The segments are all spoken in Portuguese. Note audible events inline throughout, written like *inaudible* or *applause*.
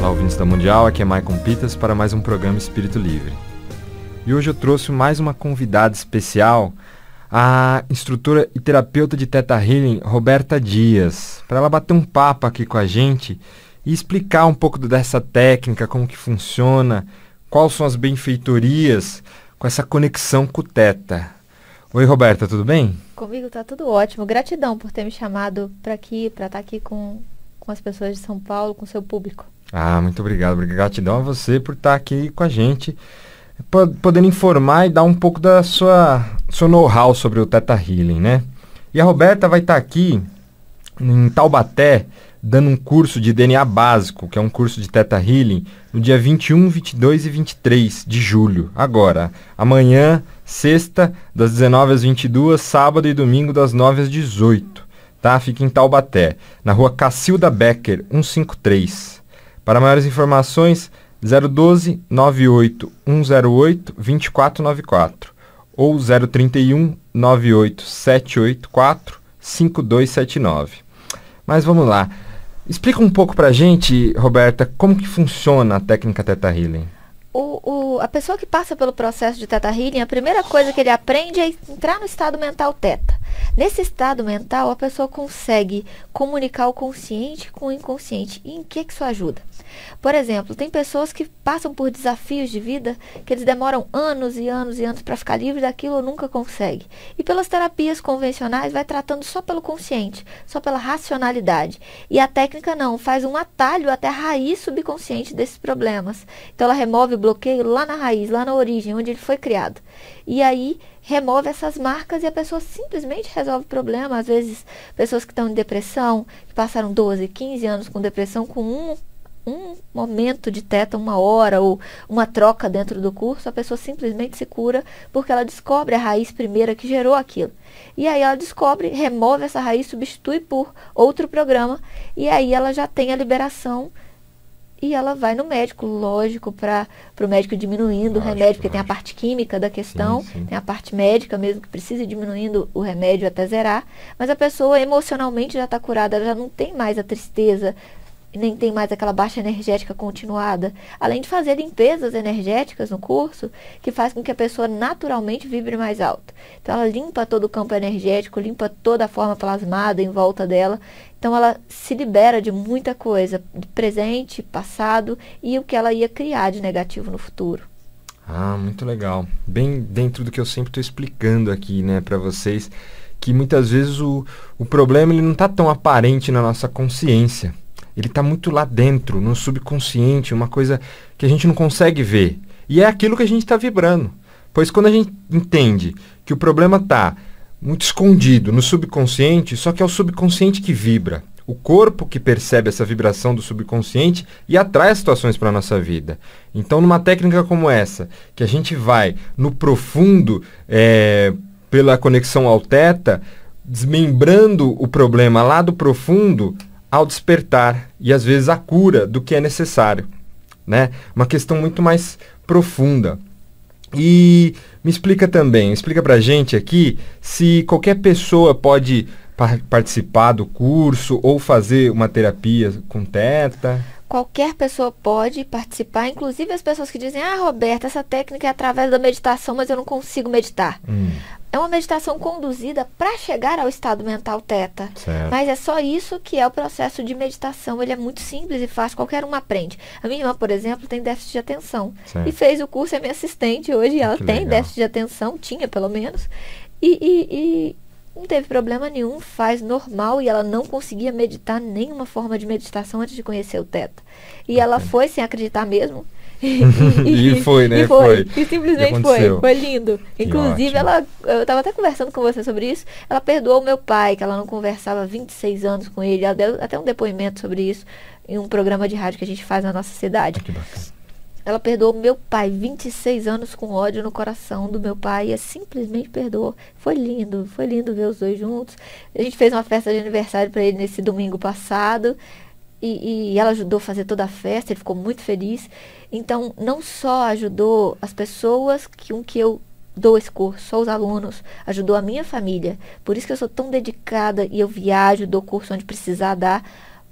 Olá, ouvintes da Mundial, aqui é Maicon Pitas para mais um programa Espírito Livre. E hoje eu trouxe mais uma convidada especial, a instrutora e terapeuta de Teta Healing, Roberta Dias, para ela bater um papo aqui com a gente e explicar um pouco dessa técnica, como que funciona quais são as benfeitorias com essa conexão com o Teta. Oi, Roberta, tudo bem? Comigo está tudo ótimo. Gratidão por ter me chamado para aqui, para estar tá aqui com, com as pessoas de São Paulo, com o seu público. Ah, muito obrigado. Gratidão a você por estar tá aqui com a gente, podendo informar e dar um pouco da sua seu know-how sobre o Teta Healing, né? E a Roberta vai estar tá aqui em Taubaté, dando um curso de DNA básico, que é um curso de Teta Healing, no dia 21, 22 e 23 de julho, agora. Amanhã, sexta, das 19 às 22, sábado e domingo, das 9 às 18. Tá? Fica em Taubaté, na rua Cacilda Becker, 153. Para maiores informações, 012 98108 2494 ou 031 98784 5279. Mas vamos lá. Explica um pouco para a gente, Roberta, como que funciona a técnica Teta Healing. O, o, a pessoa que passa pelo processo de Teta Healing, a primeira coisa que ele aprende é entrar no estado mental Teta. Nesse estado mental, a pessoa consegue comunicar o consciente com o inconsciente. E em que, que isso ajuda? Por exemplo, tem pessoas que passam por desafios de vida que eles demoram anos e anos e anos para ficar livre daquilo ou nunca consegue. E pelas terapias convencionais vai tratando só pelo consciente, só pela racionalidade. E a técnica não, faz um atalho até a raiz subconsciente desses problemas. Então ela remove o bloqueio lá na raiz, lá na origem, onde ele foi criado. E aí remove essas marcas e a pessoa simplesmente resolve o problema. Às vezes, pessoas que estão em depressão, que passaram 12, 15 anos com depressão, com um, um momento de teta, uma hora ou uma troca dentro do curso, a pessoa simplesmente se cura porque ela descobre a raiz primeira que gerou aquilo. E aí ela descobre, remove essa raiz, substitui por outro programa e aí ela já tem a liberação e ela vai no médico, lógico, para o médico diminuindo lógico, o remédio, porque lógico. tem a parte química da questão, sim, sim. tem a parte médica mesmo, que precisa ir diminuindo o remédio até zerar, mas a pessoa emocionalmente já está curada, ela já não tem mais a tristeza, nem tem mais aquela baixa energética continuada, além de fazer limpezas energéticas no curso, que faz com que a pessoa naturalmente vibre mais alto. Então ela limpa todo o campo energético, limpa toda a forma plasmada em volta dela então ela se libera de muita coisa, de presente, passado e o que ela ia criar de negativo no futuro. Ah, muito legal. Bem dentro do que eu sempre estou explicando aqui, né, para vocês, que muitas vezes o, o problema ele não está tão aparente na nossa consciência. Ele está muito lá dentro, no subconsciente, uma coisa que a gente não consegue ver. E é aquilo que a gente está vibrando. Pois quando a gente entende que o problema está muito escondido no subconsciente, só que é o subconsciente que vibra. O corpo que percebe essa vibração do subconsciente e atrai situações para a nossa vida. Então, numa técnica como essa, que a gente vai no profundo é, pela conexão ao teta, desmembrando o problema lá do profundo ao despertar e às vezes a cura do que é necessário, né? Uma questão muito mais profunda. E me explica também, explica para gente aqui se qualquer pessoa pode par participar do curso ou fazer uma terapia com teta. Qualquer pessoa pode participar, inclusive as pessoas que dizem, ah, Roberta, essa técnica é através da meditação, mas eu não consigo meditar. Hum é uma meditação conduzida para chegar ao estado mental teta. Certo. Mas é só isso que é o processo de meditação. Ele é muito simples e fácil, qualquer um aprende. A minha irmã, por exemplo, tem déficit de atenção. Certo. E fez o curso, é minha assistente hoje, ah, ela que tem legal. déficit de atenção, tinha pelo menos. E, e, e não teve problema nenhum, faz normal e ela não conseguia meditar nenhuma forma de meditação antes de conhecer o teta. E okay. ela foi sem acreditar mesmo. *laughs* e, e, foi, né? E foi. foi. E simplesmente foi. Foi lindo. Que Inclusive, ela, eu estava até conversando com você sobre isso. Ela perdoou meu pai, que ela não conversava há 26 anos com ele. Ela deu até um depoimento sobre isso em um programa de rádio que a gente faz na nossa cidade. Ah, que bacana. Ela perdoou meu pai, 26 anos com ódio no coração do meu pai, e simplesmente perdoou. Foi lindo, foi lindo ver os dois juntos. A gente fez uma festa de aniversário para ele nesse domingo passado e, e, ela ajudou a fazer toda a festa, ele ficou muito feliz. Então, não só ajudou as pessoas que um que eu dou esse curso, só os alunos, ajudou a minha família. Por isso que eu sou tão dedicada e eu viajo, dou curso onde precisar dar,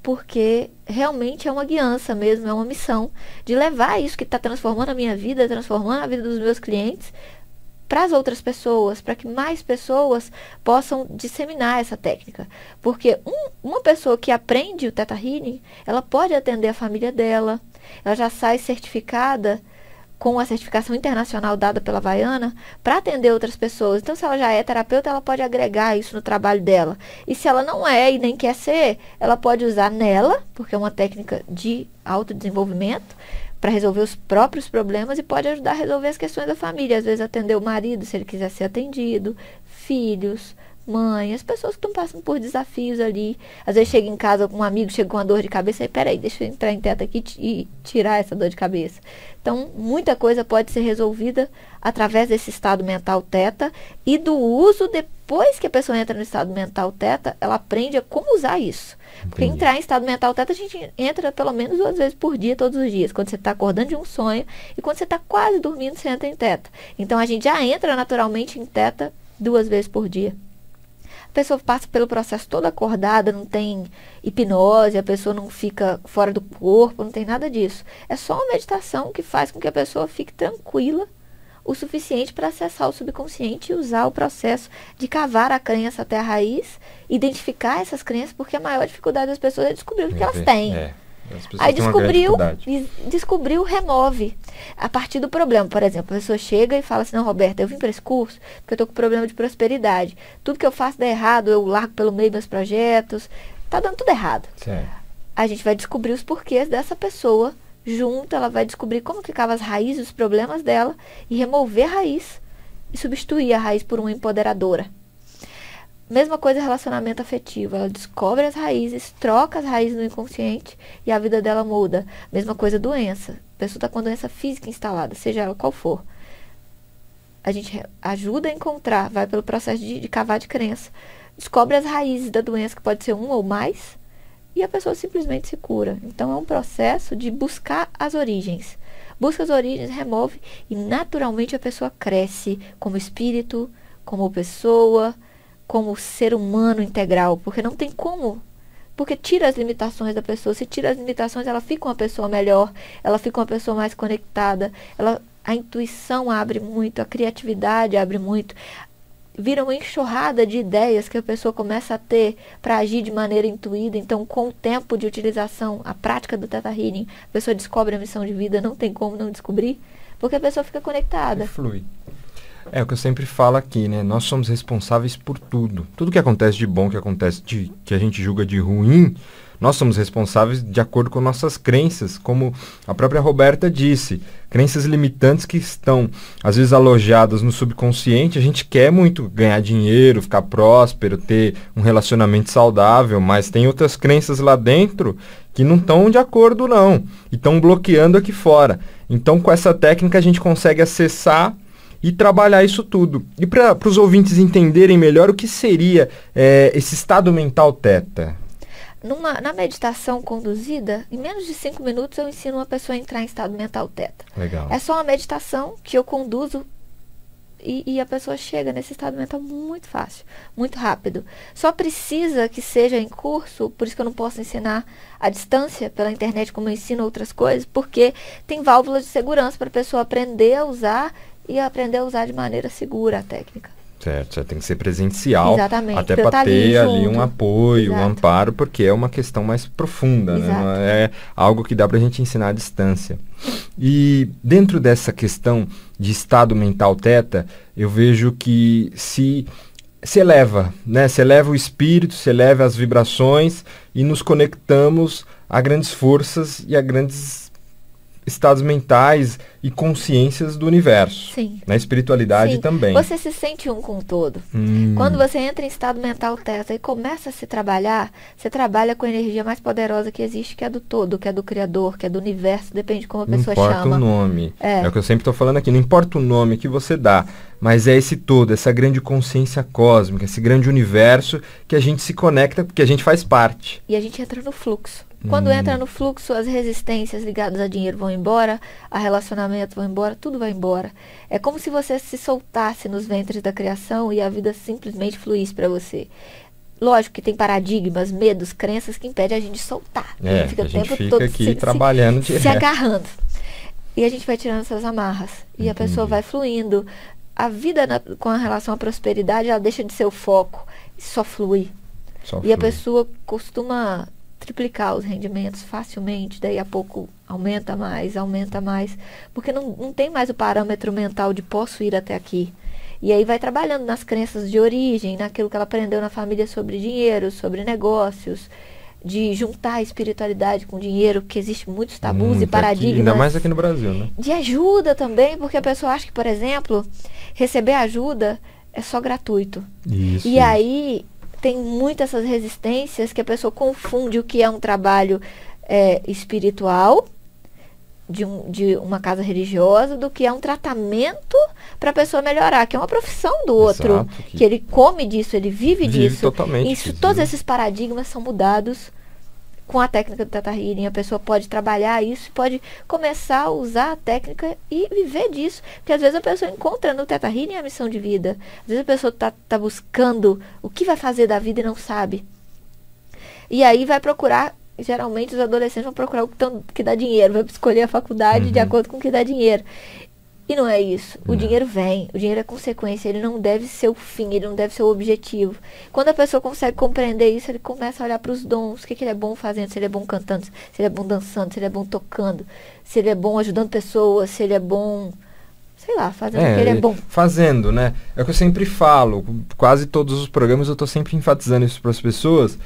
porque realmente é uma guiança mesmo, é uma missão de levar isso que está transformando a minha vida, transformando a vida dos meus clientes, para as outras pessoas, para que mais pessoas possam disseminar essa técnica. Porque um uma pessoa que aprende o Teta Healing, ela pode atender a família dela, ela já sai certificada com a certificação internacional dada pela Vaiana para atender outras pessoas. Então, se ela já é terapeuta, ela pode agregar isso no trabalho dela. E se ela não é e nem quer ser, ela pode usar nela, porque é uma técnica de autodesenvolvimento, para resolver os próprios problemas e pode ajudar a resolver as questões da família. Às vezes, atender o marido, se ele quiser ser atendido, filhos, mãe, as pessoas que estão passando por desafios ali. Às vezes chega em casa com um amigo, chega com uma dor de cabeça, aí peraí, deixa eu entrar em teta aqui e tirar essa dor de cabeça. Então, muita coisa pode ser resolvida através desse estado mental teta e do uso depois que a pessoa entra no estado mental teta, ela aprende a como usar isso. Entendi. Porque entrar em estado mental teta, a gente entra pelo menos duas vezes por dia, todos os dias. Quando você está acordando de um sonho e quando você está quase dormindo, você entra em teta. Então, a gente já entra naturalmente em teta duas vezes por dia pessoa passa pelo processo toda acordada, não tem hipnose, a pessoa não fica fora do corpo, não tem nada disso. É só uma meditação que faz com que a pessoa fique tranquila o suficiente para acessar o subconsciente e usar o processo de cavar a crença até a raiz, identificar essas crenças, porque a maior dificuldade das pessoas é descobrir o que é elas têm. É. Aí descobriu, descobriu, remove a partir do problema. Por exemplo, a pessoa chega e fala assim: Não, Roberta, eu vim para esse curso porque eu estou com problema de prosperidade. Tudo que eu faço dá errado, eu largo pelo meio meus projetos. Tá dando tudo errado. Certo. A gente vai descobrir os porquês dessa pessoa junto, ela vai descobrir como ficavam as raízes, os problemas dela e remover a raiz e substituir a raiz por uma empoderadora. Mesma coisa relacionamento afetivo. Ela descobre as raízes, troca as raízes no inconsciente e a vida dela muda. Mesma coisa doença. A pessoa está com a doença física instalada, seja ela qual for. A gente ajuda a encontrar, vai pelo processo de, de cavar de crença. Descobre as raízes da doença, que pode ser um ou mais, e a pessoa simplesmente se cura. Então é um processo de buscar as origens. Busca as origens, remove, e naturalmente a pessoa cresce como espírito, como pessoa como ser humano integral, porque não tem como. Porque tira as limitações da pessoa. Se tira as limitações, ela fica uma pessoa melhor, ela fica uma pessoa mais conectada, ela, a intuição abre muito, a criatividade abre muito. Vira uma enxurrada de ideias que a pessoa começa a ter para agir de maneira intuída. Então, com o tempo de utilização, a prática do Theta Healing, a pessoa descobre a missão de vida, não tem como não descobrir, porque a pessoa fica conectada. E flui. É o que eu sempre falo aqui, né? Nós somos responsáveis por tudo. Tudo que acontece de bom, que acontece de, que a gente julga de ruim, nós somos responsáveis de acordo com nossas crenças, como a própria Roberta disse. Crenças limitantes que estão, às vezes, alojadas no subconsciente. A gente quer muito ganhar dinheiro, ficar próspero, ter um relacionamento saudável, mas tem outras crenças lá dentro que não estão de acordo, não. E estão bloqueando aqui fora. Então, com essa técnica, a gente consegue acessar e trabalhar isso tudo. E para os ouvintes entenderem melhor o que seria é, esse estado mental teta? Numa, na meditação conduzida, em menos de cinco minutos eu ensino uma pessoa a entrar em estado mental teta. Legal. É só uma meditação que eu conduzo e, e, a pessoa chega nesse estado mental muito fácil, muito rápido. Só precisa que seja em curso, por isso que eu não posso ensinar à distância pela internet como eu ensino outras coisas, porque tem válvulas de segurança para a pessoa aprender a usar e aprender a usar de maneira segura a técnica. Certo, já tem que ser presencial. Exatamente. Até para tá ter ali, um apoio, Exato. um amparo, porque é uma questão mais profunda, né? é algo que dá para a gente ensinar à distância. E dentro dessa questão de estado mental teta, eu vejo que se se eleva, né? Se eleva o espírito, se eleva as vibrações e nos conectamos a grandes forças e a grandes estados mentais e consciências do universo. Sim. Na né? espiritualidade Sim. também. Você se sente um com o todo. Hum. Quando você entra em estado mental teta e começa a se trabalhar, você trabalha com a energia mais poderosa que existe, que é do todo, que é do Criador, que é do universo, depende de como a pessoa chama. Não importa o nome. É. é o que eu sempre estou falando aqui. Não importa o nome que você dá, mas é esse todo, essa grande consciência cósmica, esse grande universo que a gente se conecta, porque a gente faz parte. E a gente entra no fluxo. Quando hum. entra no fluxo, as resistências ligadas a dinheiro vão embora, a relacionamento vão embora, tudo vai embora. É como se você se soltasse nos ventres da criação e a vida simplesmente fluísse para você. Lógico que tem paradigmas, medos, crenças que impedem a gente soltar. É, a gente é, fica o tempo fica todo aqui se, trabalhando se, se agarrando. E a gente vai tirando essas amarras. E Entendi. a pessoa vai fluindo. A vida na, com relação à prosperidade, ela deixa de ser o foco. Só flui. Só e flui. a pessoa costuma triplicar os rendimentos facilmente, daí a pouco aumenta mais, aumenta mais, porque não, não tem mais o parâmetro mental de posso ir até aqui. E aí vai trabalhando nas crenças de origem, naquilo que ela aprendeu na família sobre dinheiro, sobre negócios, de juntar a espiritualidade com dinheiro, que existe muitos tabus e hum, paradigmas. Aqui, ainda mais aqui no Brasil, né? De ajuda também, porque a pessoa acha que, por exemplo, receber ajuda é só gratuito. Isso. E aí tem muitas essas resistências que a pessoa confunde o que é um trabalho é, espiritual de, um, de, uma casa religiosa do que é um tratamento para a pessoa melhorar, que é uma profissão do outro, Exato, que... que... ele come disso, ele vive, vive disso. Totalmente, Isso, todos né? esses paradigmas são mudados com a técnica do Tata Healing, a pessoa pode trabalhar isso, pode começar a usar a técnica e viver disso. Porque às vezes a pessoa encontra no Tata Healing a missão de vida. Às vezes a pessoa está tá buscando o que vai fazer da vida e não sabe. E aí vai procurar, geralmente os adolescentes vão procurar o que, tão, que dá dinheiro, vai escolher a faculdade uhum. de acordo com o que dá dinheiro. E não é isso. O não. dinheiro vem, o dinheiro é consequência, ele não deve ser o fim, ele não deve ser o objetivo. Quando a pessoa consegue compreender isso, ele começa a olhar para os dons, o que, que, ele é bom fazendo, se ele é bom cantando, se ele é bom dançando, se ele é bom tocando, se ele é bom ajudando pessoas, se ele é bom, sei lá, fazendo é, o que ele é, é bom. Fazendo, né? É o que eu sempre falo, quase todos os programas eu estou sempre enfatizando isso para as pessoas,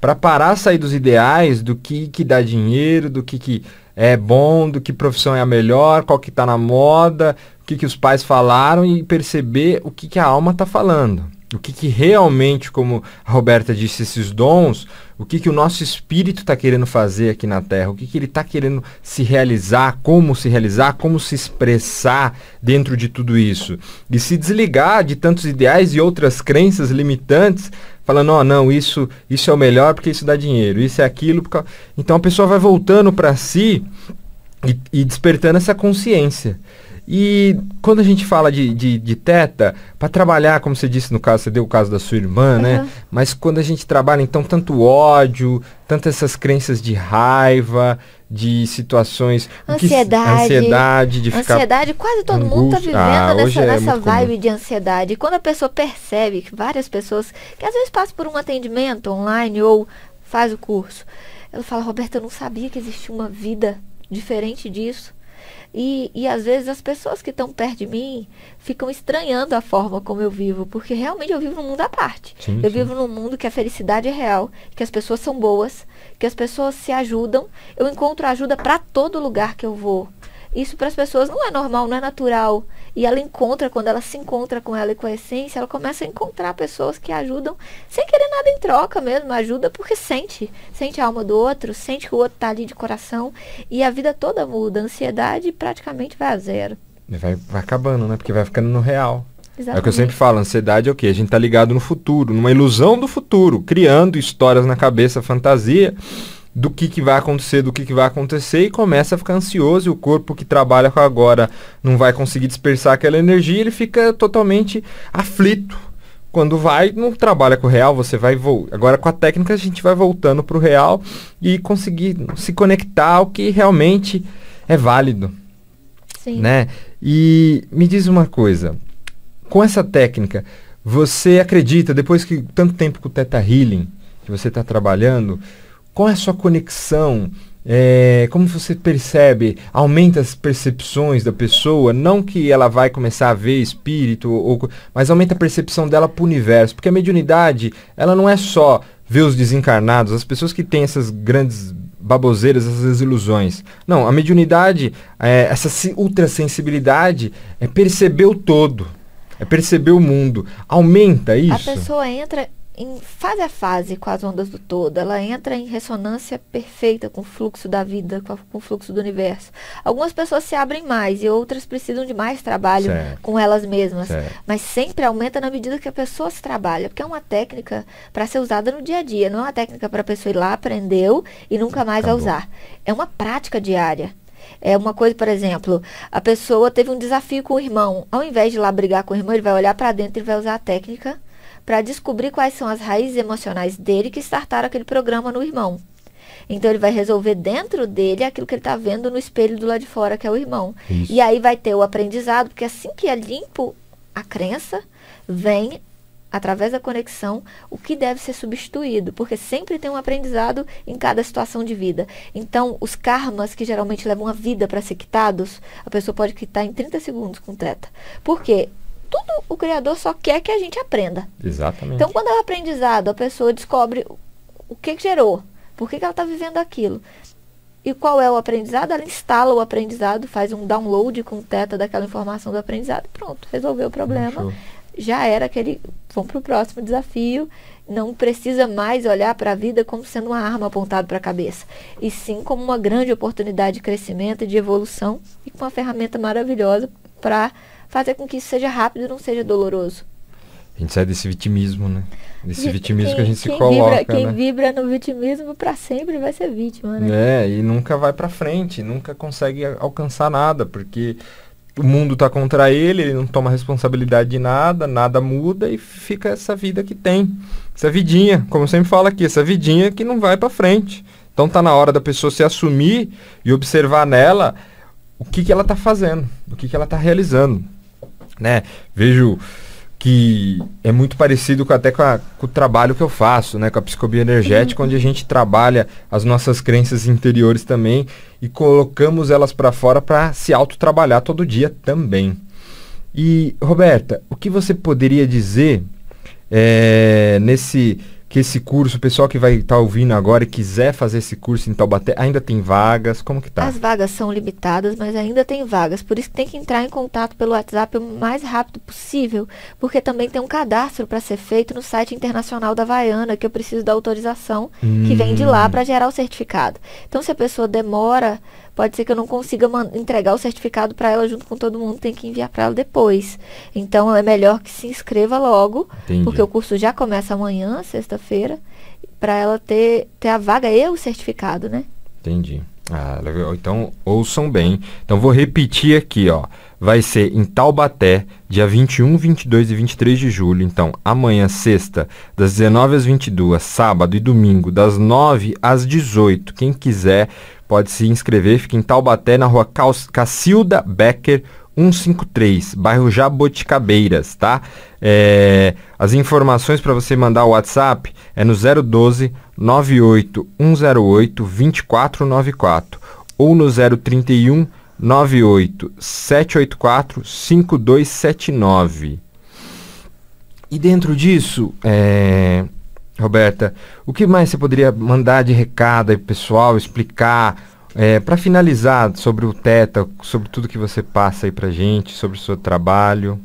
para parar sair dos ideais do que, que dá dinheiro, do que, que é bom, do que profissão é a melhor, qual que está na moda, o que, que os pais falaram e perceber o que, que a alma está falando o que, que, realmente, como a Roberta disse, esses dons, o que, que o nosso espírito está querendo fazer aqui na Terra, o que, que ele está querendo se realizar, como se realizar, como se expressar dentro de tudo isso. E se desligar de tantos ideais e outras crenças limitantes, falando, ó, oh, não, isso, isso é o melhor porque isso dá dinheiro, isso é aquilo. Porque... Então a pessoa vai voltando para si e, e despertando essa consciência e quando a gente fala de, de, de teta, para trabalhar, como você disse no caso, você deu o caso da sua irmã, uhum. né? Mas quando a gente trabalha, então, tanto ódio, tanto essas crenças de raiva, de situações. Ansiedade. Que, ansiedade, de ficar. Ansiedade, quase todo tá angústia. mundo está vivendo ah, nessa, é nessa vibe comum. de ansiedade. E quando a pessoa percebe que várias pessoas, que às vezes passam por um atendimento online ou faz o curso, ela fala, Roberta, eu não sabia que existia uma vida diferente disso e, e às vezes as pessoas que estão perto de mim ficam estranhando a forma como eu vivo, porque realmente eu vivo num mundo à parte. Sim, eu sim. vivo num mundo que a felicidade é real, que as pessoas são boas, que as pessoas se ajudam. Eu encontro ajuda para todo lugar que eu vou. Isso para as pessoas não é normal, não é natural. E ela encontra, quando ela se encontra com ela e com a essência, ela começa a encontrar pessoas que ajudam sem querer nada em troca mesmo. Ajuda porque sente. Sente a alma do outro, sente que o outro está ali de coração. E a vida toda muda. A ansiedade praticamente vai a zero. Vai, vai acabando, né? Porque vai ficando no real. Exatamente. É o que eu sempre falo, ansiedade é o quê? A gente tá ligado no futuro, numa ilusão do futuro, criando histórias na cabeça, fantasia do que, que vai acontecer, do que, que vai acontecer e começa a ficar ansioso e o corpo que trabalha com agora não vai conseguir dispersar aquela energia, ele fica totalmente aflito. Quando vai, não trabalha com o real, você vai voltar. Agora com a técnica a gente vai voltando para o real e conseguir se conectar ao que realmente é válido. Sim. Né? E me diz uma coisa, com essa técnica, você acredita, depois que tanto tempo com o Teta Healing, que você está trabalhando, qual é a sua conexão? É, como você percebe, aumenta as percepções da pessoa, não que ela vai começar a ver espírito, ou, mas aumenta a percepção dela para o universo, porque a mediunidade, ela não é só ver os desencarnados, as pessoas que têm essas grandes baboseiras, essas ilusões. Não, a mediunidade, é, essa ultrassensibilidade é perceber o todo, é perceber o mundo. Aumenta isso? A pessoa entra em fase a fase com as ondas do todo, ela entra em ressonância perfeita com o fluxo da vida, com, o fluxo do universo. Algumas pessoas se abrem mais e outras precisam de mais trabalho certo. com elas mesmas, certo. mas sempre aumenta na medida que a pessoa se trabalha, porque é uma técnica para ser usada no dia a dia, não é uma técnica para a pessoa ir lá, aprendeu e nunca mais Acabou. vai usar. É uma prática diária. É uma coisa, por exemplo, a pessoa teve um desafio com o irmão. Ao invés de ir lá brigar com o irmão, ele vai olhar para dentro e vai usar a técnica para descobrir quais são as raízes emocionais dele que startaram aquele programa no irmão. Então ele vai resolver dentro dele aquilo que ele está vendo no espelho do lado de fora, que é o irmão. Isso. E aí vai ter o aprendizado, porque assim que é limpo a crença, vem através da conexão o que deve ser substituído, porque sempre tem um aprendizado em cada situação de vida. Então, os karmas que geralmente levam a vida para ser quitados, a pessoa pode quitar em 30 segundos com teta. Por quê? tudo o Criador só quer que a gente aprenda. Exatamente. Então, quando é o aprendizado, a pessoa descobre o que, que gerou, por que, que ela está vivendo aquilo. E qual é o aprendizado? Ela instala o aprendizado, faz um download com o teta daquela informação do aprendizado, pronto, resolveu o problema. já era aquele. Vamos para o próximo desafio. Não precisa mais olhar para a vida como sendo uma arma apontada para a cabeça, e sim como uma grande oportunidade de crescimento, de evolução e com uma ferramenta maravilhosa para fazer com que isso seja rápido e não seja doloroso. A gente sai desse vitimismo, né? Desse vitimismo quem, que a gente se coloca. Vibra, quem né? vibra no vitimismo para sempre vai ser vítima, né? É, e nunca vai para frente, nunca consegue alcançar nada, porque o mundo está contra ele, ele não toma responsabilidade de nada, nada muda e fica essa vida que tem. Essa vidinha, como eu sempre falo aqui, essa vidinha que não vai para frente. Então tá na hora da pessoa se assumir e observar nela o que, que ela está fazendo, o que, que ela está realizando né? Vejo que é muito parecido com, até com, a, com, o trabalho que eu faço, né, com a psicobioenergética, uhum. onde a gente trabalha as nossas crenças interiores também e colocamos elas para fora para se autotrabalhar todo dia também. E, Roberta, o que você poderia dizer é, nesse que esse curso, o pessoal que vai estar tá ouvindo agora e quiser fazer esse curso em Taubaté, ainda tem vagas? Como que tá? As vagas são limitadas, mas ainda tem vagas. Por isso que tem que entrar em contato pelo WhatsApp o mais rápido possível, porque também tem um cadastro para ser feito no site internacional da Havaiana, que eu preciso da autorização hum. que vem de lá hum. para gerar o certificado. Então, se a pessoa demora pode ser que eu não consiga entregar o certificado para ela junto com todo mundo, tem que enviar para ela depois. Então é melhor que se inscreva logo, Entendi. porque o curso já começa amanhã, sexta-feira, para ela ter, ter a vaga e o certificado, né? Entendi. Ah, legal. Então, ouçam bem. Então, vou repetir aqui, ó. Vai ser em Taubaté, dia 21, 22 e 23 de julho. Então, amanhã, sexta, das 19 às 22, sábado e domingo, das 9 às 18. Quem quiser pode se inscrever, fica em Taubaté, na rua Cacilda Becker, 153, bairro Jaboticabeiras, tá? É, as informações para você mandar o WhatsApp é no 012 98108 2494 ou no 031 98 784 5279. E dentro disso, é, Roberta, o que mais você poderia mandar de recado aí pessoal, explicar, é, para finalizar sobre o Teta, sobre tudo que você passa aí para gente, sobre o seu trabalho?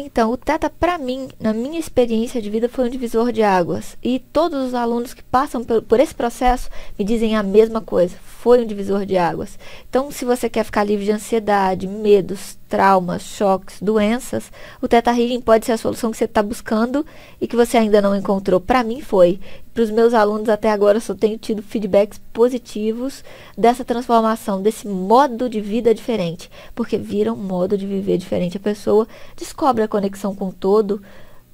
Então, o Teta, para mim, na minha experiência de vida, foi um divisor de águas. E todos os alunos que passam por, por esse processo me dizem a mesma coisa. Foi um divisor de águas. Então, se você quer ficar livre de ansiedade, medos, traumas, choques, doenças, o Teta Healing pode ser a solução que você está buscando e que você ainda não encontrou. Para mim foi. Para os meus alunos até agora, eu só tenho tido feedbacks positivos dessa transformação, desse modo de vida diferente, porque viram um modo de viver diferente. A pessoa descobre a conexão com o todo,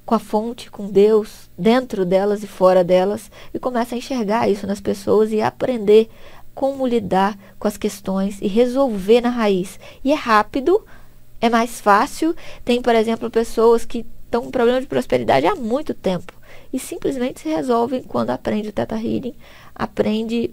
com a fonte, com Deus, dentro delas e fora delas, e começa a enxergar isso nas pessoas e aprender como lidar com as questões e resolver na raiz. E é rápido, é mais fácil. Tem, por exemplo, pessoas que estão com problema de prosperidade há muito tempo e simplesmente se resolvem quando aprende o Theta Healing, aprende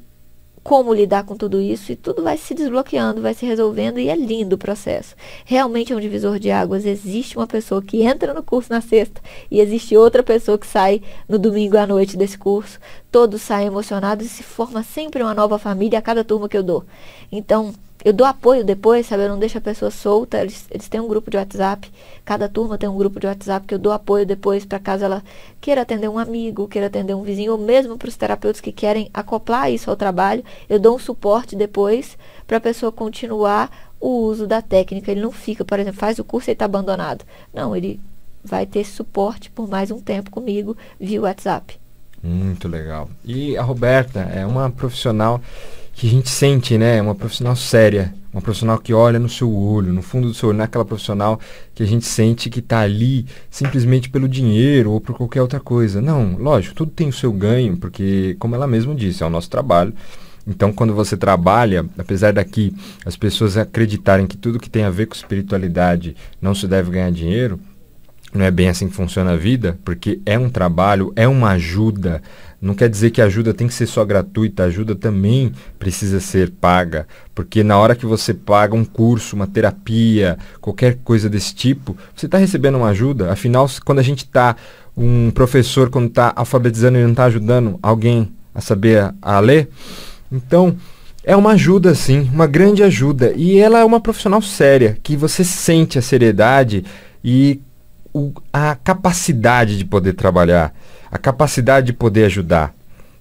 como lidar com tudo isso e tudo vai se desbloqueando, vai se resolvendo e é lindo o processo. Realmente é um divisor de águas. Existe uma pessoa que entra no curso na sexta e existe outra pessoa que sai no domingo à noite desse curso. Todos saem emocionados e se forma sempre uma nova família a cada turma que eu dou. Então, eu dou apoio depois, sabe? Eu não deixo a pessoa solta. Eles, eles têm um grupo de WhatsApp. Cada turma tem um grupo de WhatsApp que eu dou apoio depois para caso ela queira atender um amigo, queira atender um vizinho, ou mesmo para os terapeutas que querem acoplar isso ao trabalho. Eu dou um suporte depois para a pessoa continuar o uso da técnica. Ele não fica, por exemplo, faz o curso e está abandonado. Não, ele vai ter suporte por mais um tempo comigo via WhatsApp. Muito legal. E a Roberta é uma profissional que a gente sente, né? Uma profissional séria, uma profissional que olha no seu olho, no fundo do seu olho, é aquela profissional que a gente sente que está ali simplesmente pelo dinheiro ou por qualquer outra coisa. Não, lógico, tudo tem o seu ganho, porque, como ela mesma disse, é o nosso trabalho. Então, quando você trabalha, apesar daqui as pessoas acreditarem que tudo que tem a ver com espiritualidade não se deve ganhar dinheiro, não é bem assim que funciona a vida, porque é um trabalho, é uma ajuda, não quer dizer que a ajuda tem que ser só gratuita, a ajuda também precisa ser paga, porque na hora que você paga um curso, uma terapia, qualquer coisa desse tipo, você está recebendo uma ajuda. Afinal, quando a gente está, um professor, quando está alfabetizando e não está ajudando alguém a saber a, a ler, então é uma ajuda, sim, uma grande ajuda. E ela é uma profissional séria, que você sente a seriedade e o, a capacidade de poder trabalhar, a capacidade de poder ajudar,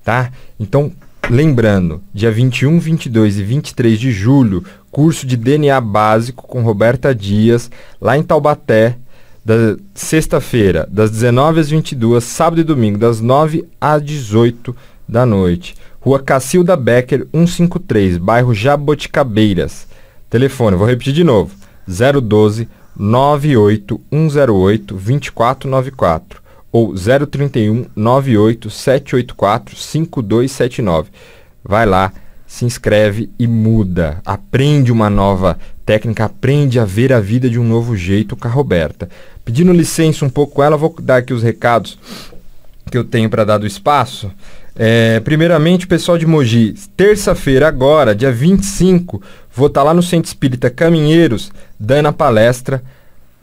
tá? Então, lembrando, dia 21, 22 e 23 de julho, curso de DNA básico com Roberta Dias, lá em Taubaté, da sexta-feira, das 19 às 22, sábado e domingo, das 9 às 18 da noite. Rua Cacilda Becker, 153, bairro Jaboticabeiras. Telefone, vou repetir de novo. 012 98108 2494 ou 031 98 5279. Vai lá, se inscreve e muda. Aprende uma nova técnica, aprende a ver a vida de um novo jeito com a Roberta. Pedindo licença um pouco com ela, vou dar aqui os recados que eu tenho para dar do espaço. É, primeiramente, pessoal de Mogi, terça-feira agora, dia 25, vou estar tá lá no Centro Espírita Caminheiros, dando a palestra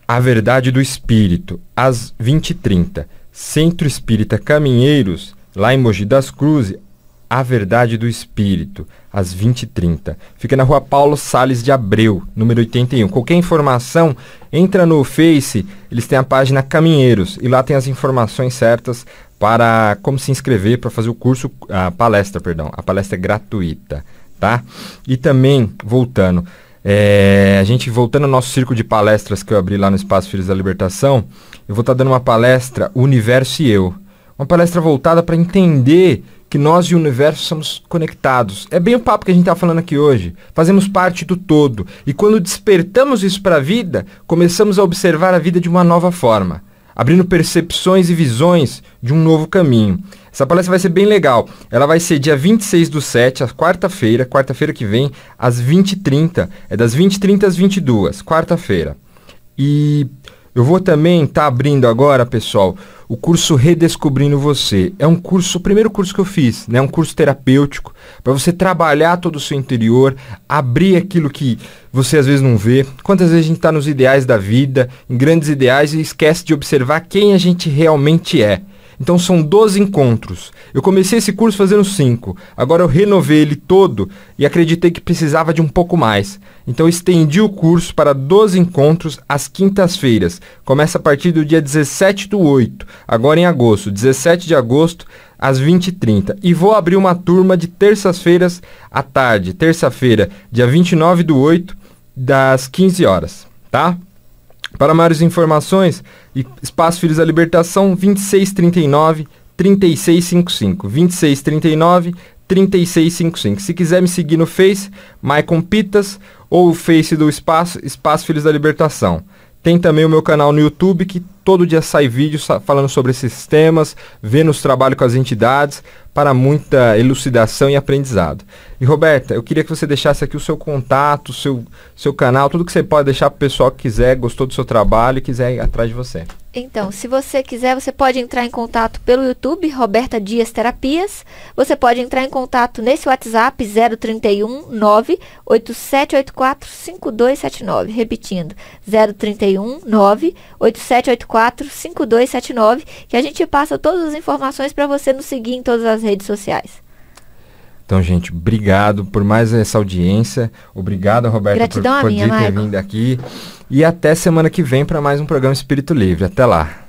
A Verdade do Espírito, às 20h30. Centro Espírita Caminheiros, lá em Mogi das Cruzes, A Verdade do Espírito, às 20h30. Fica na rua Paulo Sales de Abreu, número 81. Qualquer informação, entra no Face, eles têm a página Caminheiros, e lá tem as informações certas para como se inscrever para fazer o curso, a palestra, perdão. A palestra é gratuita, tá? E também, voltando, é, a gente voltando ao nosso círculo de palestras que eu abri lá no Espaço Filhos da Libertação, eu vou estar tá dando uma palestra o Universo e Eu. Uma palestra voltada para entender que nós e o universo somos conectados. É bem o papo que a gente está falando aqui hoje. Fazemos parte do todo. E quando despertamos isso para a vida, começamos a observar a vida de uma nova forma abrindo percepções e visões de um novo caminho. Essa palestra vai ser bem legal. Ela vai ser dia 26 do 7, quarta-feira, quarta-feira que vem, às 20h30. É das 20h30 às 22 h quarta-feira. E eu vou também estar tá abrindo agora, pessoal, o curso Redescobrindo Você. É um curso, o primeiro curso que eu fiz, né? Um curso terapêutico para você trabalhar todo o seu interior, abrir aquilo que você às vezes não vê. Quantas vezes a gente está nos ideais da vida, em grandes ideais e esquece de observar quem a gente realmente é. Então são 12 encontros. Eu comecei esse curso fazendo 5. Agora eu renovei ele todo e acreditei que precisava de um pouco mais. Então estendi o curso para 12 encontros às quintas-feiras. Começa a partir do dia 17 do 8, agora em agosto, 17 de agosto às 20h30. E vou abrir uma turma de terças-feiras à tarde, terça-feira, dia 29 do 8, das 15 horas, tá? Para maiores informações, e Espaço Filhos da Libertação 2639 3655. 2639 3655. Se quiser me seguir no Face, Maicon Pitas ou o Face do Espaço, Espaço Filhos da Libertação. Tem também o meu canal no YouTube que Todo dia sai vídeo falando sobre esses temas, vendo os trabalhos com as entidades, para muita elucidação e aprendizado. E Roberta, eu queria que você deixasse aqui o seu contato, o seu, seu canal, tudo que você pode deixar para o pessoal que quiser, gostou do seu trabalho e quiser ir atrás de você. Então, se você quiser, você pode entrar em contato pelo YouTube, Roberta Dias Terapias. Você pode entrar em contato nesse WhatsApp 031 5279. Repetindo, 031 98784 5279, que a gente passa todas as informações para você nos seguir em todas as redes sociais. Então, gente, obrigado por mais essa audiência. Obrigado, Roberto, por minha, ter vindo aqui. E até semana que vem para mais um programa Espírito Livre. Até lá.